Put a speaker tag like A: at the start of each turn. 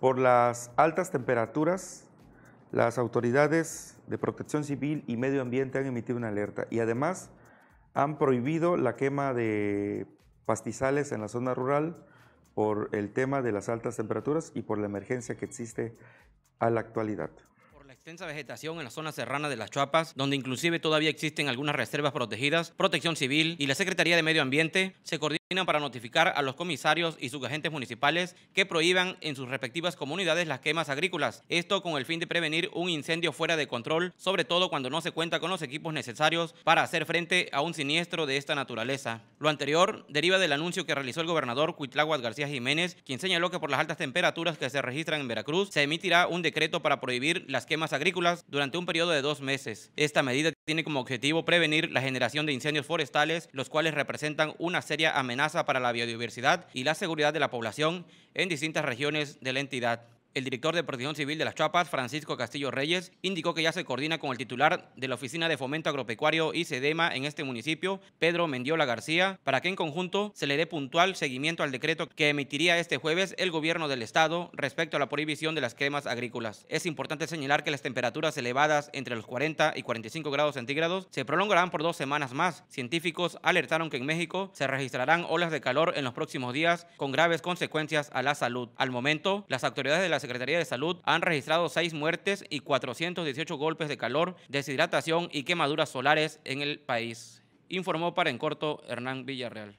A: Por las altas temperaturas, las autoridades de protección civil y medio ambiente han emitido una alerta y además han prohibido la quema de pastizales en la zona rural por el tema de las altas temperaturas y por la emergencia que existe a la actualidad
B: Por la extensa vegetación en la zona serrana de las Chuapas, donde inclusive todavía existen algunas reservas protegidas, Protección Civil y la Secretaría de Medio Ambiente se coordinan para notificar a los comisarios y sus agentes municipales que prohíban en sus respectivas comunidades las quemas agrícolas. Esto con el fin de prevenir un incendio fuera de control, sobre todo cuando no se cuenta con los equipos necesarios para hacer frente a un siniestro de esta naturaleza. Lo anterior deriva del anuncio que realizó el gobernador Cuitláhuac García Jiménez, quien señaló que por las altas temperaturas que se registran en Veracruz, se emitirá un decreto para prohibir las quemas agrícolas durante un periodo de dos meses. Esta medida tiene como objetivo prevenir la generación de incendios forestales, los cuales representan una seria amenaza para la biodiversidad y la seguridad de la población en distintas regiones de la entidad. El director de Protección Civil de las Chapas, Francisco Castillo Reyes, indicó que ya se coordina con el titular de la Oficina de Fomento Agropecuario y SEDEMA en este municipio, Pedro Mendiola García, para que en conjunto se le dé puntual seguimiento al decreto que emitiría este jueves el gobierno del Estado respecto a la prohibición de las cremas agrícolas. Es importante señalar que las temperaturas elevadas entre los 40 y 45 grados centígrados se prolongarán por dos semanas más. Científicos alertaron que en México se registrarán olas de calor en los próximos días con graves consecuencias a la salud. Al momento, las autoridades de la Secretaría de Salud han registrado seis muertes y 418 golpes de calor, deshidratación y quemaduras solares en el país. Informó para En Corto Hernán Villarreal.